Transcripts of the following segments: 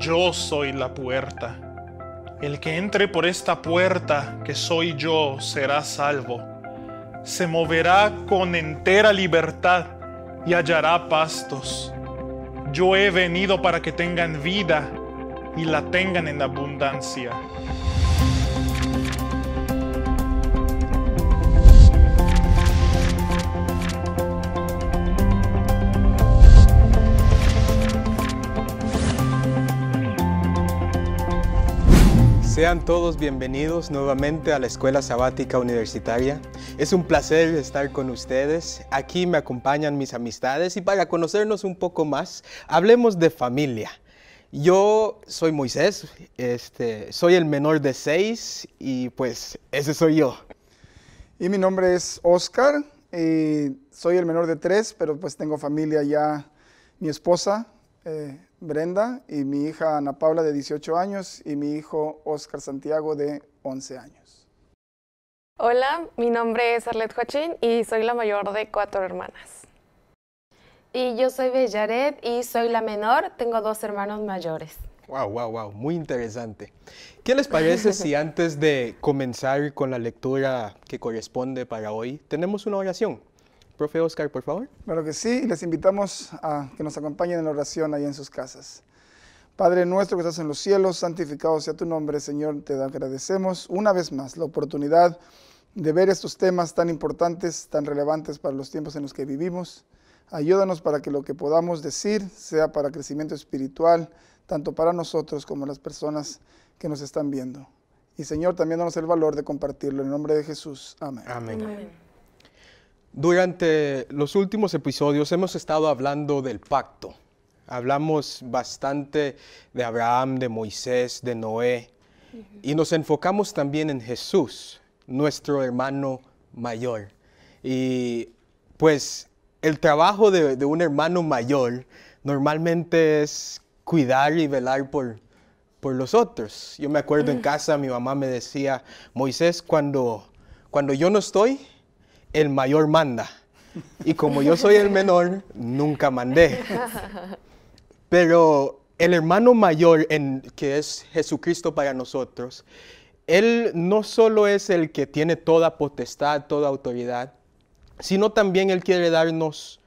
Yo soy la puerta. El que entre por esta puerta, que soy yo, será salvo. Se moverá con entera libertad y hallará pastos. Yo he venido para que tengan vida y la tengan en abundancia. Sean todos bienvenidos nuevamente a la Escuela Sabática Universitaria. Es un placer estar con ustedes. Aquí me acompañan mis amistades y para conocernos un poco más, hablemos de familia. Yo soy Moisés, este, soy el menor de seis y pues ese soy yo. Y mi nombre es Oscar, y soy el menor de tres, pero pues tengo familia ya, mi esposa, eh, Brenda y mi hija Ana Paula de 18 años y mi hijo Oscar Santiago de 11 años. Hola, mi nombre es Arlette Joachín y soy la mayor de cuatro hermanas. Y yo soy Bellaret y soy la menor, tengo dos hermanos mayores. Wow, wow, wow, muy interesante. ¿Qué les parece si antes de comenzar con la lectura que corresponde para hoy, tenemos una oración? Profe Oscar, por favor. Claro que sí, les invitamos a que nos acompañen en la oración ahí en sus casas. Padre nuestro que estás en los cielos, santificado sea tu nombre, Señor, te agradecemos una vez más la oportunidad de ver estos temas tan importantes, tan relevantes para los tiempos en los que vivimos. Ayúdanos para que lo que podamos decir sea para crecimiento espiritual, tanto para nosotros como las personas que nos están viendo. Y Señor, también danos el valor de compartirlo. En el nombre de Jesús. Amén. Amén. Durante los últimos episodios hemos estado hablando del pacto. Hablamos bastante de Abraham, de Moisés, de Noé y nos enfocamos también en Jesús, nuestro hermano mayor. Y pues el trabajo de, un hermano mayor normalmente es cuidar y velar por, por los otros. Yo me acuerdo en mm. casa mi mamá me decía, Moisés, cuando, cuando yo no estoy, el mayor manda. Y como yo soy el menor, nunca mandé. Pero el hermano mayor, en, que es Jesucristo para nosotros, Él no solo es el que tiene toda potestad, toda autoridad, sino también Él quiere darnos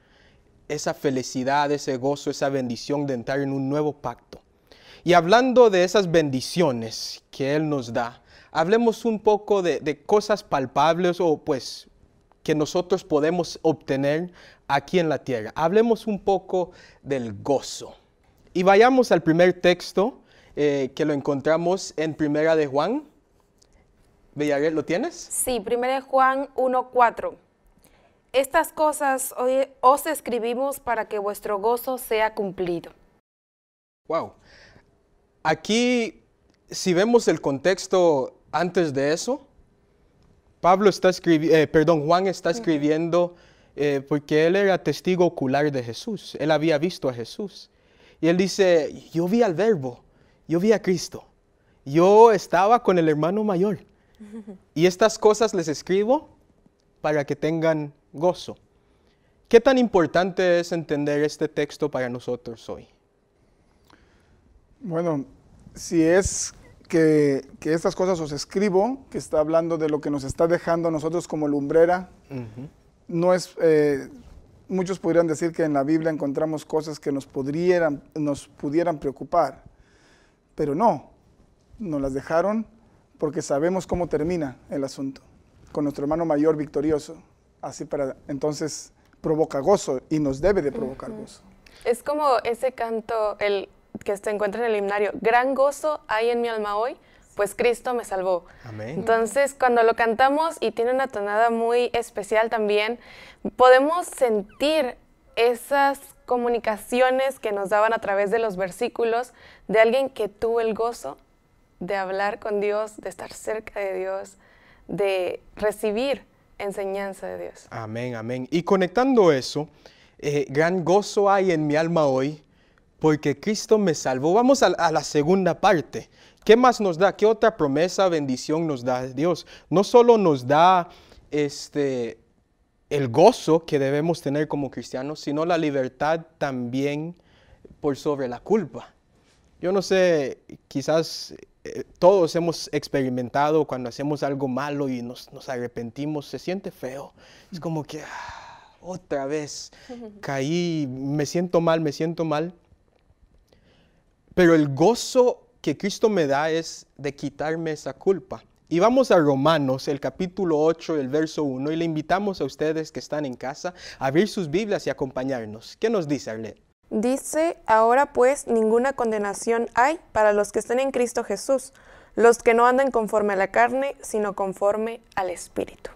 esa felicidad, ese gozo, esa bendición de entrar en un nuevo pacto. Y hablando de esas bendiciones que Él nos da, hablemos un poco de cosas palpables o pues que nosotros podemos obtener aquí en la tierra. Hablemos un poco del gozo. Y vayamos al primer texto eh, que lo encontramos en Primera de Juan. Villarreal, ¿lo tienes? Sí, Primera de Juan 1.4. Estas cosas os escribimos para que vuestro gozo sea cumplido. Wow. Aquí, si vemos el contexto antes de eso, Pablo está eh, perdón, Juan está escribiendo eh, porque él era testigo ocular de Jesús. Él había visto a Jesús. Y él dice, yo vi al verbo, yo vi a Cristo, yo estaba con el hermano mayor. Y estas cosas les escribo para que tengan gozo. ¿Qué tan importante es entender este texto para nosotros hoy? Bueno, si es que, estas cosas os escribo, que está hablando de lo que nos está dejando nosotros como lumbrera. No es, eh, muchos podrían decir que en la Biblia encontramos cosas que nos, nos pudieran preocupar, pero no, nos las dejaron porque sabemos cómo termina el asunto, con nuestro hermano mayor victorioso. Así para, entonces, provoca gozo y nos debe de provocar gozo. Es como ese canto, el que se encuentra en el himnario, gran gozo hay en mi alma hoy, pues Cristo me salvó. Entonces, cuando lo cantamos y tiene una tonada muy especial también, podemos sentir esas comunicaciones que nos daban a través de los versículos de alguien que tuvo el gozo de hablar con Dios, de estar cerca de Dios, de recibir enseñanza de Dios. Amén, amén. Y conectando eso, eh, gran gozo hay en mi alma hoy, porque Cristo me salvó. Vamos a, la segunda parte. ¿Qué más nos da? ¿Qué otra promesa, bendición nos da Dios? No solo nos da este, el gozo que debemos tener como cristianos, sino la libertad también por sobre la culpa. Yo no sé, quizás eh, todos hemos experimentado cuando hacemos algo malo y nos, nos arrepentimos, se siente feo. Es como que ah, otra vez caí, me siento mal, me siento mal. Pero el gozo que Cristo me da es de quitarme esa culpa. Y vamos a Romanos, el capítulo 8, el verso 1, y le invitamos a ustedes que están en casa a abrir sus Biblias y acompañarnos. ¿Qué nos dice Arlette? Dice, ahora pues ninguna condenación hay para los que están en Cristo Jesús, los que no andan conforme a la carne, sino conforme al Espíritu.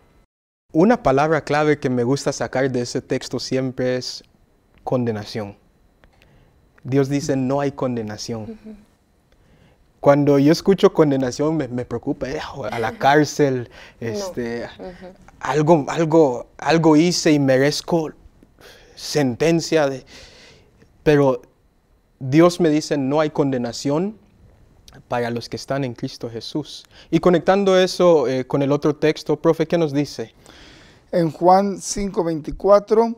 Una palabra clave que me gusta sacar de ese texto siempre es condenación. Dios dice, no hay condenación. Cuando yo escucho condenación me, preocupa, eh, a la cárcel, este, algo, algo, algo hice y merezco sentencia. pero Dios me dice, no hay condenación para los que están en Cristo Jesús. Y conectando eso eh, con el otro texto, profe, ¿qué nos dice? En Juan 5:24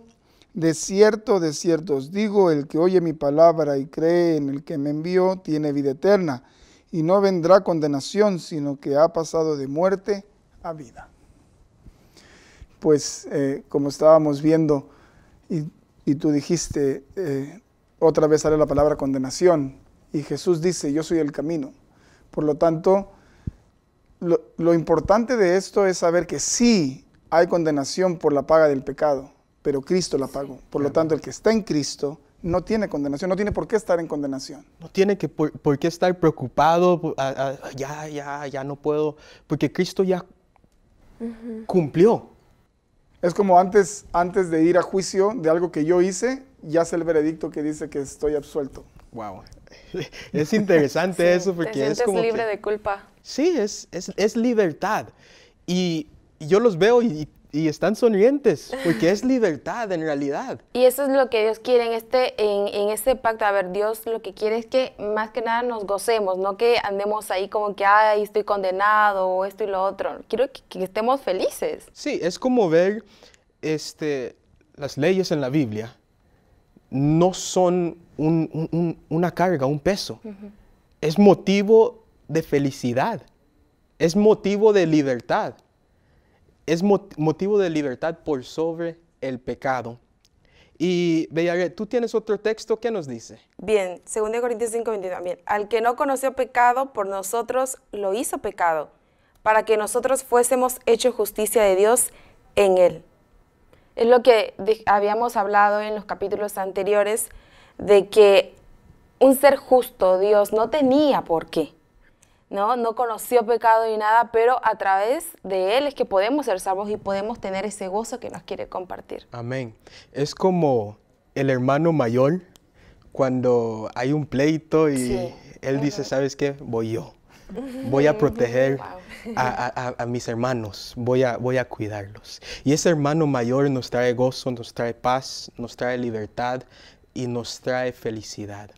de cierto, de cierto os digo, el que oye mi palabra y cree en el que me envió, tiene vida eterna, y no vendrá condenación, sino que ha pasado de muerte a vida. Pues eh, como estábamos viendo, y, tú dijiste, eh, otra vez sale la palabra condenación, y Jesús dice, yo soy el camino. Por lo tanto, lo importante de esto es saber que sí hay condenación por la paga del pecado pero Cristo la pagó. Por lo tanto, el que está en Cristo no tiene condenación, no tiene por qué estar en condenación. No tiene que por, qué estar preocupado, ya, ya, ya no puedo, porque Cristo ya cumplió. Es como antes, antes de ir a juicio de algo que yo hice, ya es el veredicto que dice que estoy absuelto. Wow. Es interesante eso porque es como libre de culpa. Sí, es, es, es libertad. Y, yo los veo y y están sonrientes, porque es libertad en realidad. Y eso es lo que Dios quiere en este, en, en, este pacto. A ver, Dios lo que quiere es que más que nada nos gocemos, no que andemos ahí como que, ay, estoy condenado o esto y lo otro. Quiero que, estemos felices. Sí, es como ver este, las leyes en la Biblia no son un, una carga, un peso. Es motivo de felicidad, es motivo de libertad es motivo de libertad por sobre el pecado. Y Bellaret, tú tienes otro texto que nos dice. Bien, 2 Corintios 5, Bien, al que no conoció pecado, por nosotros lo hizo pecado, para que nosotros fuésemos hechos justicia de Dios en él. Es lo que habíamos hablado en los capítulos anteriores, de que un ser justo, Dios, no tenía por qué. ¿no? No conoció pecado ni nada, pero a través de Él es que podemos ser salvos y podemos tener ese gozo que nos quiere compartir. Amén. Es como el hermano mayor cuando hay un pleito y él dice, ¿sabes qué? Voy yo. Voy a proteger a, mis hermanos, voy a cuidarlos. Y ese hermano mayor nos trae gozo, nos trae paz, nos trae libertad y nos trae felicidad.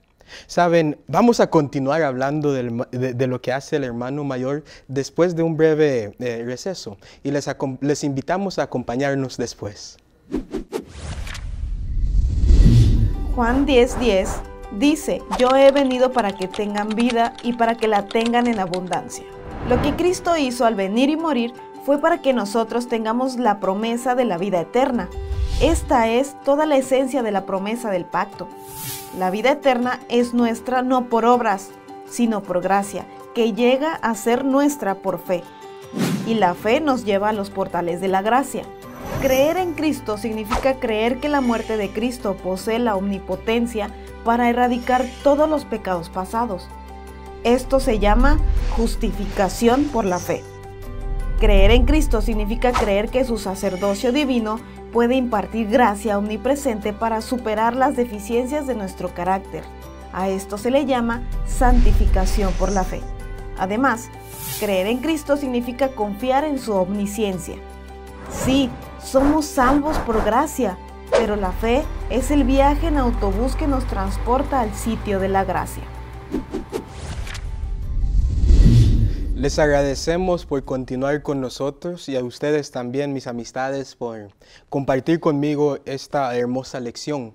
Saben, vamos a continuar hablando de, lo que hace el hermano mayor después de un breve eh, receso y les, invitamos a acompañarnos después. Juan 10:10 dice, yo he venido para que tengan vida y para que la tengan en abundancia. Lo que Cristo hizo al venir y morir fue para que nosotros tengamos la promesa de la vida eterna. Esta es toda la esencia de la promesa del pacto. La vida eterna es nuestra no por obras, sino por gracia, que llega a ser nuestra por fe. Y la fe nos lleva a los portales de la gracia. Creer en Cristo significa creer que la muerte de Cristo posee la omnipotencia para erradicar todos los pecados pasados. Esto se llama justificación por la fe. Creer en Cristo significa creer que su sacerdocio divino puede impartir gracia omnipresente para superar las deficiencias de nuestro carácter. A esto se le llama santificación por la fe. Además, creer en Cristo significa confiar en su omnisciencia. Sí, somos salvos por gracia, pero la fe es el viaje en autobús que nos transporta al sitio de la gracia. Les agradecemos por continuar con nosotros y a ustedes también, mis amistades, por compartir conmigo esta hermosa lección.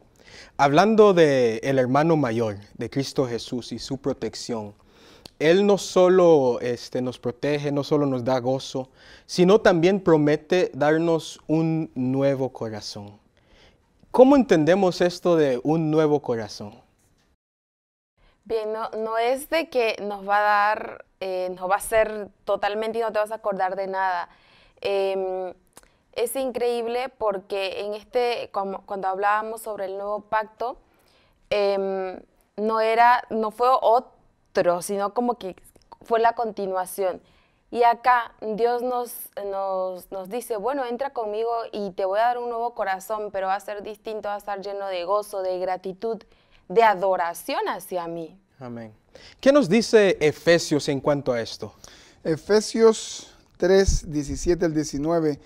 Hablando del el hermano mayor, de Cristo Jesús y su protección, Él no solo este, nos protege, no solo nos da gozo, sino también promete darnos un nuevo corazón. ¿Cómo entendemos esto de un nuevo corazón? Bien, no, es de que nos va a dar, eh, nos va a ser totalmente y no te vas a acordar de nada. Em, es increíble porque en este, cuando hablábamos sobre el nuevo pacto, em, no era, no fue otro, sino como que fue la continuación. Y acá Dios nos, nos, dice, bueno, entra conmigo y te voy a dar un nuevo corazón, pero va a ser distinto, va a estar lleno de gozo, de gratitud, de adoración hacia mí. Amén. ¿Qué nos dice Efesios en cuanto a esto? Efesios 3, 17 al 19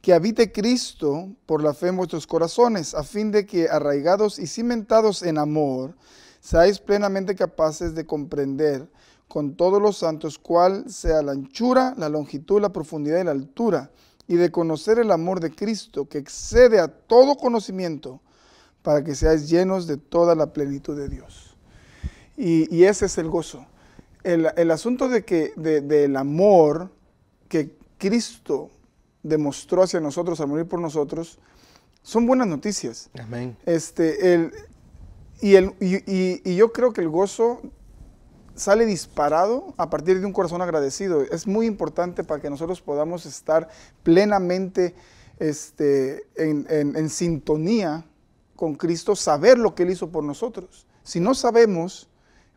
que habite Cristo por la fe en vuestros corazones, a fin de que, arraigados y cimentados en amor, seáis plenamente capaces de comprender con todos los santos cuál sea la anchura, la longitud, la profundidad y la altura, y de conocer el amor de Cristo, que excede a todo conocimiento, para que seáis llenos de toda la plenitud de Dios. Y, ese es el gozo. El, asunto de que, del amor que Cristo demostró hacia nosotros al morir por nosotros, son buenas noticias. Amén. Este, el, y, y, yo creo que el gozo sale disparado a partir de un corazón agradecido. Es muy importante para que nosotros podamos estar plenamente este, en, en sintonía con Cristo, saber lo que Él hizo por nosotros. Si no sabemos,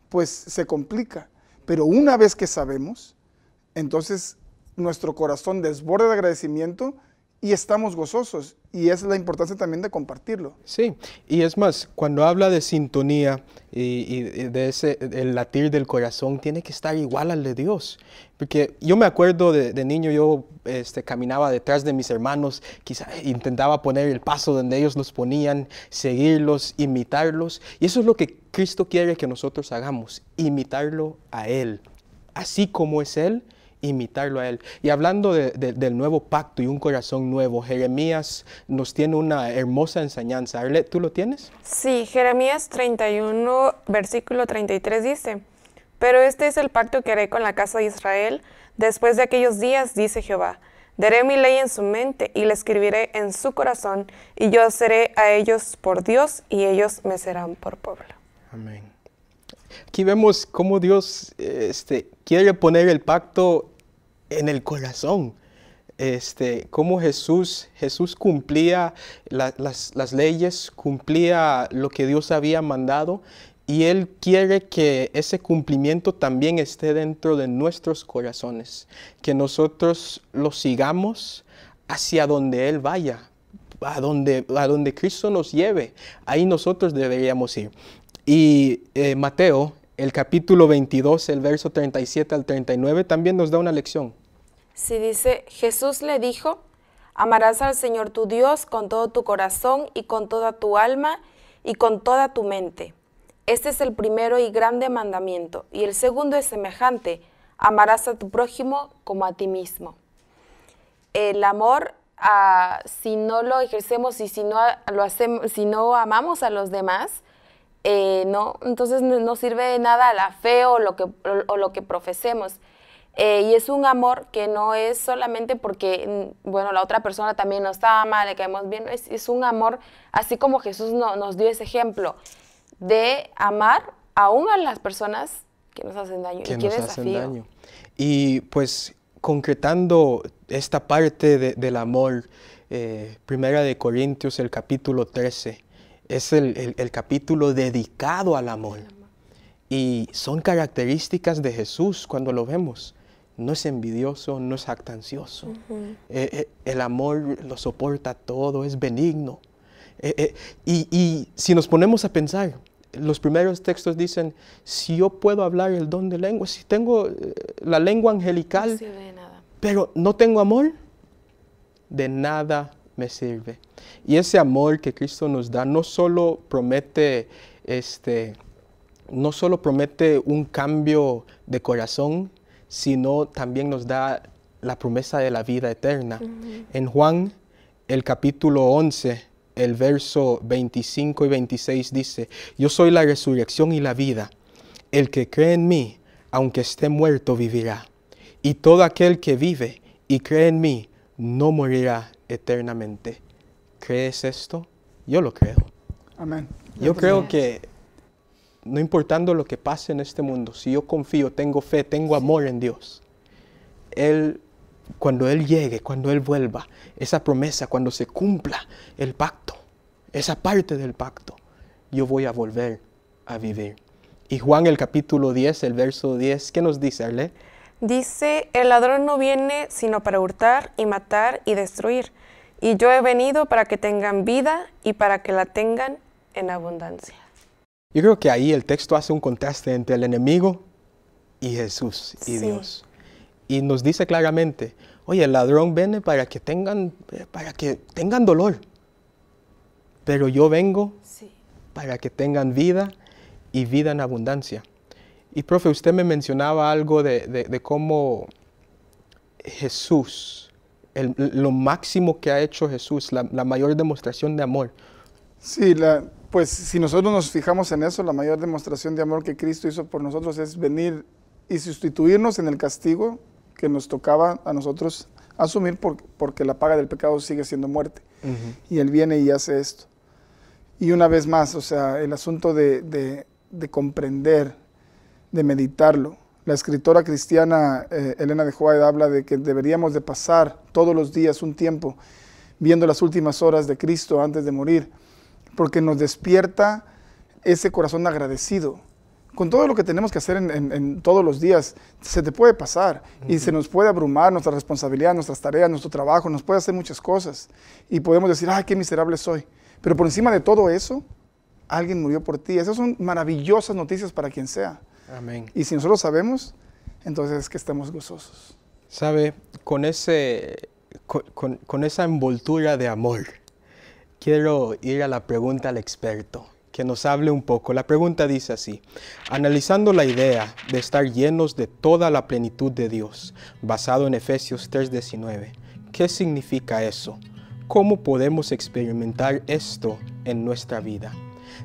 pues se complica. Pero una vez que sabemos, entonces nuestro corazón desborda de agradecimiento y estamos gozosos. Y esa es la importancia también de compartirlo. Sí, y es más, cuando habla de sintonía y, de ese el latir del corazón, tiene que estar igual al de Dios. Porque yo me acuerdo de, niño, yo este, caminaba detrás de mis hermanos, quizá intentaba poner el paso donde ellos los ponían, seguirlos, imitarlos. Y eso es lo que Cristo quiere que nosotros hagamos, imitarlo a Él. Así como es Él, imitarlo a Él. Y hablando del nuevo pacto y un corazón nuevo, Jeremías nos tiene una hermosa enseñanza. ¿tú lo tienes? Sí, Jeremías 31, versículo 33 dice, Pero este es el pacto que haré con la casa de Israel después de aquellos días, dice Jehová. Daré mi ley en su mente y la escribiré en su corazón, y yo seré a ellos por Dios y ellos me serán por pueblo. Amén. Aquí vemos cómo Dios este, quiere poner el pacto en el corazón. Este, Jesús, Jesús cumplía las, leyes, cumplía lo que Dios había mandado y Él quiere que ese cumplimiento también esté dentro de nuestros corazones, que nosotros lo sigamos hacia donde Él vaya, a donde, a donde Cristo nos lleve, ahí nosotros deberíamos ir. Y eh, Mateo, el capítulo 22, el verso 37 al 39, también nos da una lección si dice, Jesús le dijo, amarás al Señor tu Dios con todo tu corazón y con toda tu alma y con toda tu mente. Este es el primero y grande mandamiento, y el segundo es semejante, amarás a tu prójimo como a ti mismo. El amor, si no lo ejercemos y si no, lo hacemos, si no amamos a los demás, eh, no, entonces no, sirve de nada la fe o lo que profesemos. Eh, y es un amor que no es solamente porque, mm, bueno, la otra persona también nos ama, le caemos bien, es, un amor, así como Jesús nos dio ese ejemplo, de amar aún a las personas que nos hacen daño. y que nos Y pues concretando esta parte del amor, eh, Primera de Corintios, el capítulo 13, es el, capítulo dedicado al amor. Y son características de Jesús cuando lo vemos no es envidioso, no es actancioso. Eh, eh, el amor lo soporta todo, es benigno. Eh, y, si nos ponemos a pensar, los primeros textos dicen, si yo puedo hablar el don de lengua, si tengo la lengua angelical, pero no tengo amor, de nada me sirve. Y ese amor que Cristo nos da no solo promete este, no solo promete un cambio de corazón, sino también nos da la promesa de la vida eterna. En Juan, el capítulo 11, el verso 25 y 26 dice, yo soy la resurrección y la vida. El que cree en mí, aunque esté muerto, vivirá. Y todo aquel que vive y cree en mí, no morirá eternamente. ¿Crees esto? Yo lo creo. Amén. Yo creo que no importando lo que pase en este mundo, si yo confío, tengo fe, tengo amor en Dios, Él, cuando Él llegue, cuando Él vuelva, esa promesa, cuando se cumpla el pacto, esa parte del pacto, yo voy a volver a vivir. Y Juan el capítulo 10, el verso 10, ¿qué nos dice, arlé Dice, el ladrón no viene sino para hurtar y matar y destruir. Y yo he venido para que tengan vida y para que la tengan en abundancia. Yo creo que ahí el texto hace un contraste entre el enemigo y Jesús y Dios. Y nos dice claramente, oye, el ladrón viene para que tengan, eh, para que tengan dolor, pero yo vengo para que tengan vida y vida en abundancia. Y profe, usted me mencionaba algo de, de, cómo Jesús, el, lo máximo que ha hecho Jesús, la, la mayor demostración de amor. Sí, la, pues si nosotros nos fijamos en eso, la mayor demostración de amor que Cristo hizo por nosotros es venir y sustituirnos en el castigo que nos tocaba a nosotros asumir porque la paga del pecado sigue siendo muerte. Y Él viene y hace esto. Y una vez más, o sea, el asunto de, de, comprender, de meditarlo. La escritora cristiana eh, Elena de Juárez habla de que deberíamos de pasar todos los días un tiempo viendo las últimas horas de Cristo antes de morir porque nos despierta ese corazón agradecido. Con todo lo que tenemos que hacer en, todos los días, se te puede pasar y se nos puede abrumar nuestra responsabilidad, nuestras tareas, nuestro trabajo, nos puede hacer muchas cosas y podemos decir, ay, qué miserable soy. Pero por encima de todo eso, alguien murió por ti. Esas son maravillosas noticias para quien sea. Amén. Y si nosotros sabemos, entonces es que estamos gozosos. Sabe, con, ese, con esa envoltura de amor, quiero ir a la pregunta al experto, que nos hable un poco. La pregunta dice así, analizando la idea de estar llenos de toda la plenitud de Dios, basado en Efesios 3:19, ¿qué significa eso? ¿Cómo podemos experimentar esto en nuestra vida?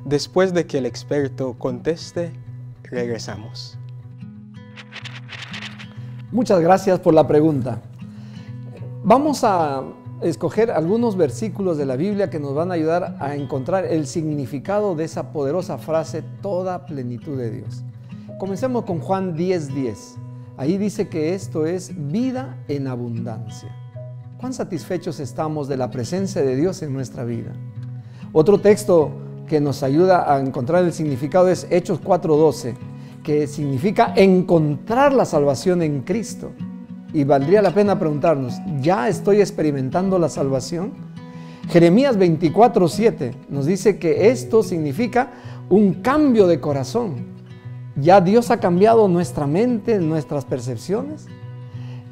Después de que el experto conteste, regresamos. Muchas gracias por la pregunta. Vamos a escoger algunos versículos de la Biblia que nos van a ayudar a encontrar el significado de esa poderosa frase, toda plenitud de Dios. Comencemos con Juan 10:10. 10. Ahí dice que esto es vida en abundancia. ¿Cuán satisfechos estamos de la presencia de Dios en nuestra vida? Otro texto que nos ayuda a encontrar el significado es Hechos 4:12, que significa encontrar la salvación en Cristo. Y valdría la pena preguntarnos, ¿ya estoy experimentando la salvación? Jeremías 24:7 nos dice que esto significa un cambio de corazón. ¿Ya Dios ha cambiado nuestra mente, nuestras percepciones?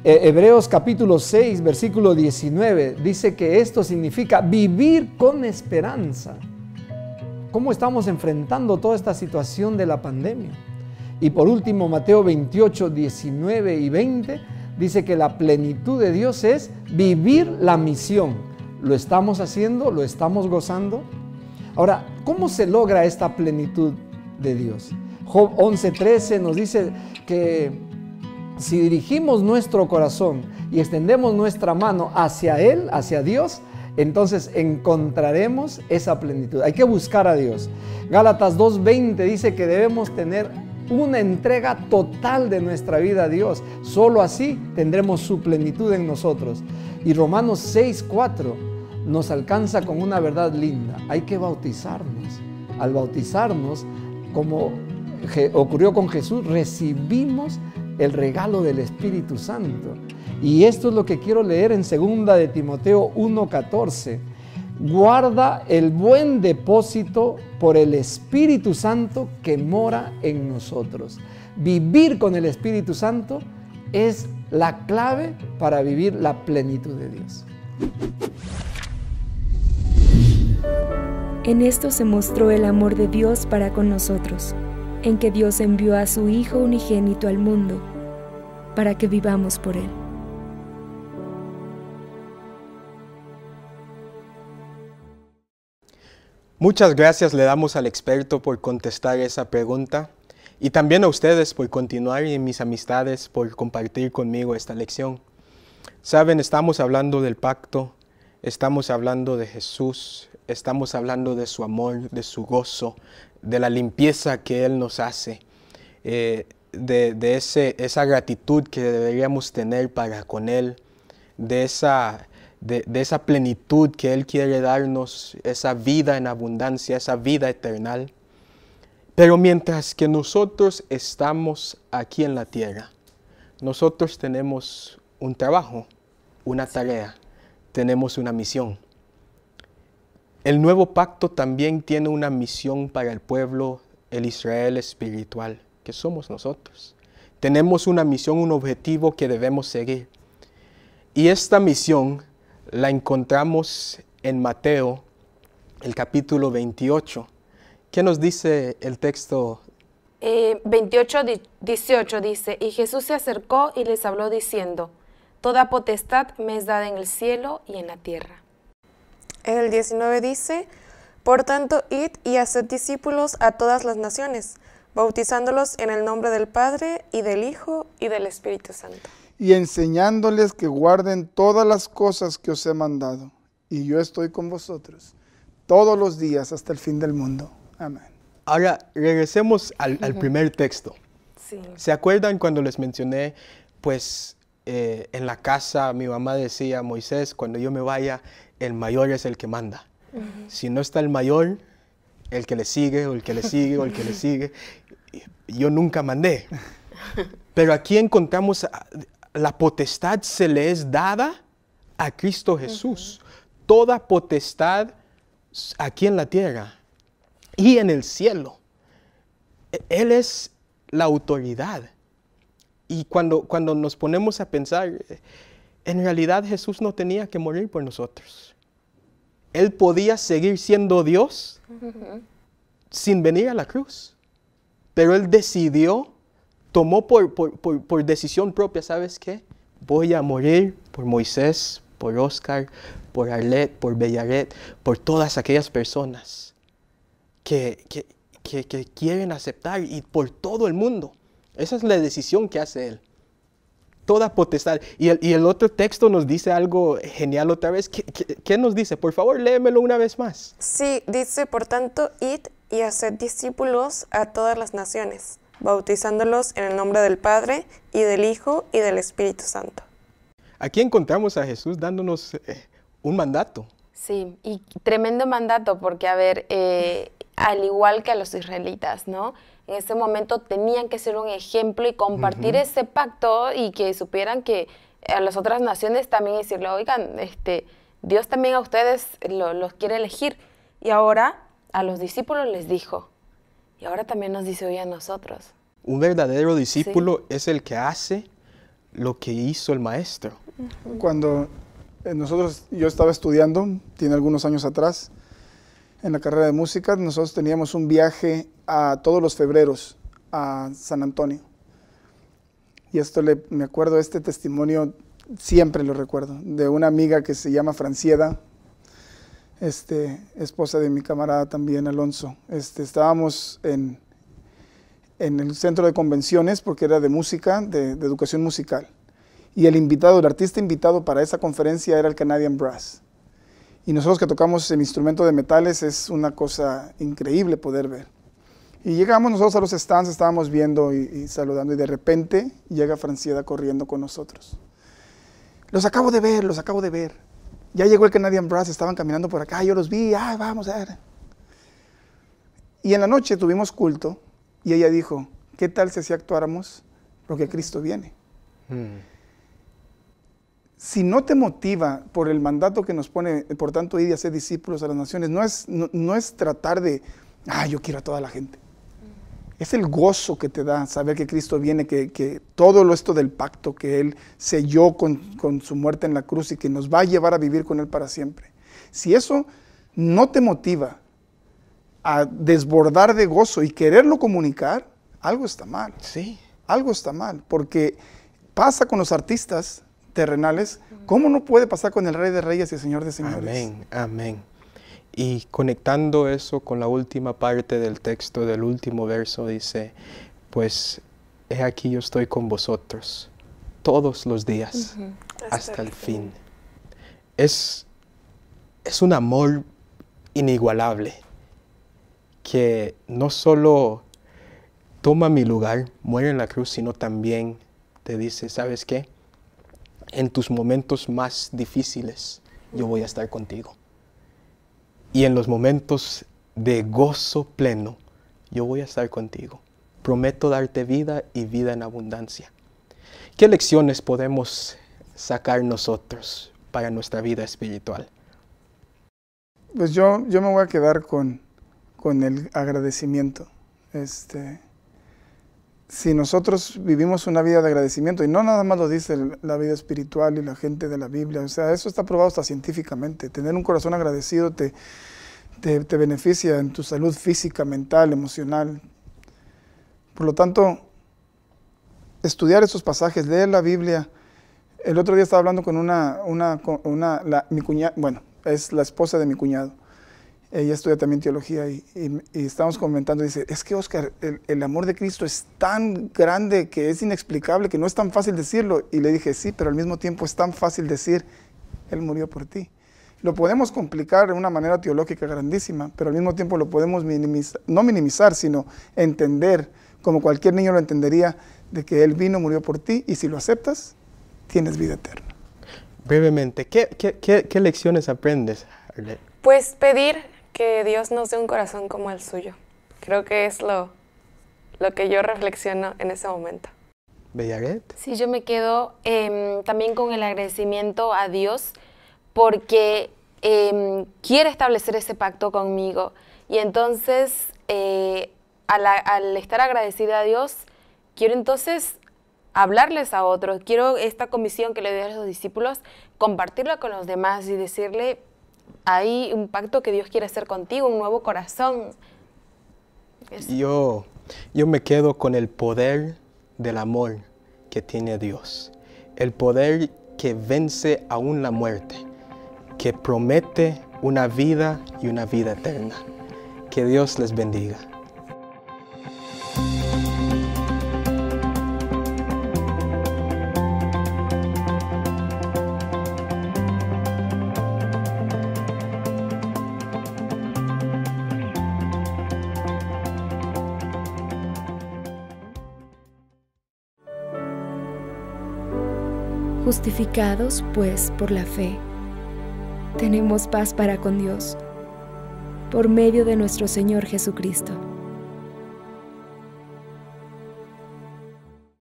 Eh, Hebreos capítulo 6, versículo 19 dice que esto significa vivir con esperanza. ¿Cómo estamos enfrentando toda esta situación de la pandemia? Y por último, Mateo 28, 19 y 20 dice que la plenitud de Dios es vivir la misión. ¿Lo estamos haciendo? ¿Lo estamos gozando? Ahora, ¿cómo se logra esta plenitud de Dios? Job 11:13 nos dice que si dirigimos nuestro corazón y extendemos nuestra mano hacia Él, hacia Dios, entonces encontraremos esa plenitud. Hay que buscar a Dios. Gálatas 2:20 dice que debemos tener una entrega total de nuestra vida a Dios. Solo así tendremos su plenitud en nosotros. Y Romanos 6, 4 nos alcanza con una verdad linda. Hay que bautizarnos. Al bautizarnos, como ocurrió con Jesús, recibimos el regalo del Espíritu Santo. Y esto es lo que quiero leer en segunda de Timoteo 14 guarda el buen depósito por el Espíritu Santo que mora en nosotros. Vivir con el Espíritu Santo es la clave para vivir la plenitud de Dios. En esto se mostró el amor de Dios para con nosotros, en que Dios envió a su Hijo unigénito al mundo, para que vivamos por Él. Muchas gracias le damos al experto por contestar esa pregunta y también a ustedes por continuar y mis amistades por compartir conmigo esta lección. Saben, estamos hablando del pacto, estamos hablando de Jesús, estamos hablando de su amor, de su gozo, de la limpieza que Él nos hace, eh, de, esa gratitud que deberíamos tener para con Él, de esa de, esa plenitud que Él quiere darnos, esa vida en abundancia, esa vida eterna. Pero mientras que nosotros estamos aquí en la tierra, nosotros tenemos un trabajo, una tarea, tenemos una misión. El nuevo pacto también tiene una misión para el pueblo, el Israel espiritual, que somos nosotros. Tenemos una misión, un objetivo que debemos seguir. Y esta misión la encontramos en Mateo, el capítulo 28. ¿Qué nos dice el texto? 28, eh, 18 dice, y Jesús se acercó y les habló diciendo, Toda potestad me es dada en el cielo y en la tierra. En El 19 dice, Por tanto, id y haced discípulos a todas las naciones, bautizándolos en el nombre del Padre y del Hijo y del Espíritu Santo y enseñándoles que guarden todas las cosas que os he mandado. Y yo estoy con vosotros todos los días hasta el fin del mundo. Amén. Ahora regresemos al, primer texto. Sí. ¿Se acuerdan cuando les mencioné, pues eh, en la casa mi mamá decía, Moisés, cuando yo me vaya, el mayor es el que manda. Si no está el mayor, el que le sigue, o el que le sigue, o el que le sigue. Yo nunca mandé. Pero aquí encontramos la potestad se le es dada a Cristo Jesús. Toda potestad aquí en la tierra y en el cielo. Él es la autoridad. Y cuando, cuando nos ponemos a pensar, en realidad Jesús no tenía que morir por nosotros. Él podía seguir siendo Dios sin venir a la cruz. Pero Él decidió tomó por, por, decisión propia, ¿sabes qué? Voy a morir por Moisés, por Oscar, por Arlet, por Bellaret, por todas aquellas personas que, que, que, quieren aceptar y por todo el mundo. Esa es la decisión que hace él toda potestad. Y el, otro texto nos dice algo genial otra vez. ¿Qué, qué, nos dice? Por favor, léemelo una vez más. Sí, dice, por tanto, id y haced discípulos a todas las naciones, bautizándolos en el nombre del Padre y del Hijo y del Espíritu Santo. Aquí encontramos a Jesús dándonos eh, un mandato. Sí, y tremendo mandato porque, a ver, eh, al igual que a los israelitas, ¿no? En ese momento tenían que ser un ejemplo y compartir ese pacto y que supieran que a las otras naciones también decirle, oigan, este, Dios también a ustedes los quiere elegir. Y ahora a los discípulos les dijo, y ahora también nos dice hoy a nosotros. Un verdadero discípulo es el que hace lo que hizo el maestro. Cuando eh, nosotros, yo estaba estudiando, tiene algunos años atrás, en la carrera de música, nosotros teníamos un viaje a todos los febreros a San Antonio. Y esto me acuerdo, este testimonio siempre lo recuerdo, de una amiga que se llama Francieda, este, esposa de mi camarada también, Alonso. Este, estábamos en, en el centro de convenciones porque era de música, de, educación musical. Y el invitado, el artista invitado para esa conferencia era el Canadian Brass. Y nosotros que tocamos el instrumento de metales es una cosa increíble poder ver. Y llegamos nosotros a los stands, estábamos viendo y, y saludando y de repente llega Francieda corriendo con nosotros. Los acabo de ver, los acabo de ver. Ya llegó el Canadian Brass, estaban caminando por acá, ah, yo los vi, ah, vamos a ah". ver. Y en la noche tuvimos culto y ella dijo, ¿qué tal si así actuáramos? que Cristo viene. Hmm. Si no te motiva por el mandato que nos pone, por tanto, ir y hacer discípulos a las naciones, no es, no es tratar de, ah, yo quiero a toda la gente. Es el gozo que te da saber que Cristo viene, que, todo todo esto del pacto que Él selló con, con su muerte en la cruz y que nos va a llevar a vivir con Él para siempre. Si eso no te motiva a desbordar de gozo y quererlo comunicar, algo está mal. Sí. Algo está mal, porque pasa con los artistas terrenales, ¿cómo no puede pasar con el Rey de Reyes y el Señor de Señores? Amén, amén. Y conectando eso con la última parte del texto, del último verso, dice, pues he aquí yo estoy con vosotros todos los días hasta, el fin. Es, es un amor inigualable que no solo toma mi lugar, muere en la cruz, sino también te dice, ¿sabes qué? En tus momentos más difíciles yo voy a estar contigo. Y en los momentos de gozo pleno, yo voy a estar contigo. Prometo darte vida y vida en abundancia. ¿Qué lecciones podemos sacar nosotros para nuestra vida espiritual? Pues yo, yo me voy a quedar con, con el agradecimiento. Este, si nosotros vivimos una vida de agradecimiento, y no nada más lo dice la vida espiritual y la gente de la Biblia, o sea, eso está probado hasta científicamente. Tener un corazón agradecido te, te, beneficia en tu salud física, mental, emocional. Por lo tanto, estudiar esos pasajes, leer la Biblia. El otro día estaba hablando con una, mi cuñada, bueno, es la esposa de mi cuñado ella estudia también teología y, estamos comentando, dice, es que Oscar, el, amor de Cristo es tan grande que es inexplicable, que no es tan fácil decirlo. Y le dije, sí, pero al mismo tiempo es tan fácil decir, Él murió por ti. Lo podemos complicar de una manera teológica grandísima, pero al mismo tiempo lo podemos minimizar, no minimizar, sino entender, como cualquier niño lo entendería, de que Él vino, murió por ti, y si lo aceptas, tienes vida eterna. Brevemente, ¿qué, qué, qué, lecciones aprendes? Pues pedir que Dios nos dé un corazón como el suyo. Creo que es lo, lo que yo reflexiono en ese momento. Bellaguet. Sí, yo me quedo em, también con el agradecimiento a Dios porque em, quiere establecer ese pacto conmigo. Y entonces, eh, al, estar agradecida a Dios, quiero entonces hablarles a otros, quiero esta comisión que le doy a los discípulos, compartirla con los demás y decirle, hay un pacto que Dios quiere hacer contigo, un nuevo corazón. Yo, yo me quedo con el poder del amor que tiene Dios, el poder que vence aún la muerte, que promete una vida y una vida eterna. Que Dios les bendiga. Justificados pues por la fe, tenemos paz para con Dios, por medio de nuestro Señor Jesucristo.